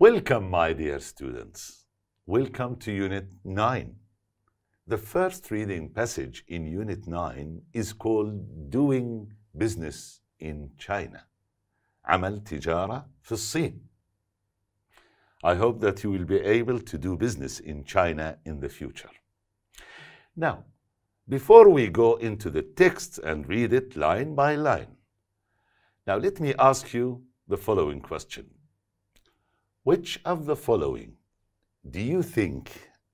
Welcome, my dear students. Welcome to Unit 9. The first reading passage in Unit 9 is called Doing Business in China. عمل تجارة في الصين. I hope that you will be able to do business in China in the future. Now, before we go into the text and read it line by line, now let me ask you the following question which of the following do you think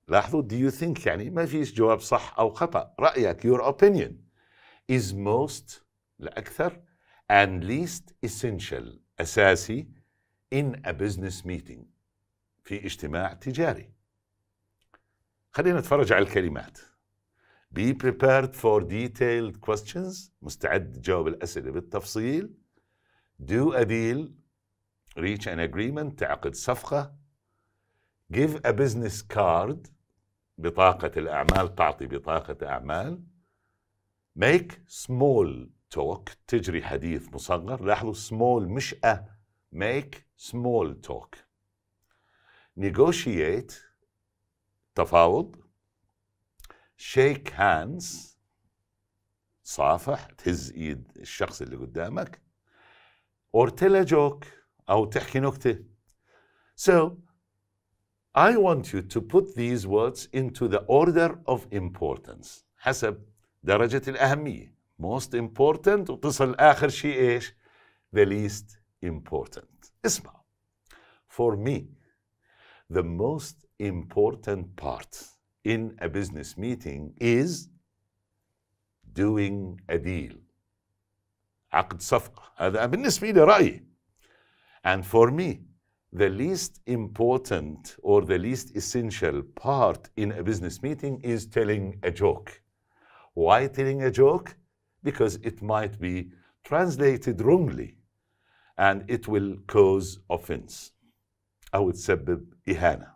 لاحظوا do you think يعني ما فيش جواب صح أو خطأ رأيك your opinion is most الأكثر and least essential أساسي in a business meeting في اجتماع تجاري خلينا نتفرج على الكلمات Be prepared for detailed questions مستعد تجاوب الأسئلة بالتفصيل Do a deal reach an agreement تعقد صفقة give a business card بطاقة الأعمال تعطي بطاقة أعمال make small talk تجري حديث مصغر لاحظوا small مش a make small talk negotiate تفاوض shake hands صافح تهز ايد الشخص اللي قدامك or tell a joke أو تحكي So I want you to put these words into the order of importance حسب درجه الأهمية. Most important وتصل آخر شيء إيش؟ The least important. اسمع. For me, the most important part in a business meeting is doing a deal. عقد صفقة هذا بالنسبة لي رأيي and for me, the least important or the least essential part in a business meeting is telling a joke. Why telling a joke? Because it might be translated wrongly and it will cause offense أو تسبب إهانة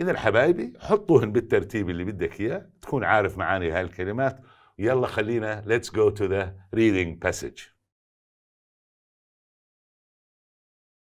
إذا حبايبي حطوهن بالترتيب اللي بدك إياه تكون عارف معاني هالكلمات. يلا خلينا let's go to the reading passage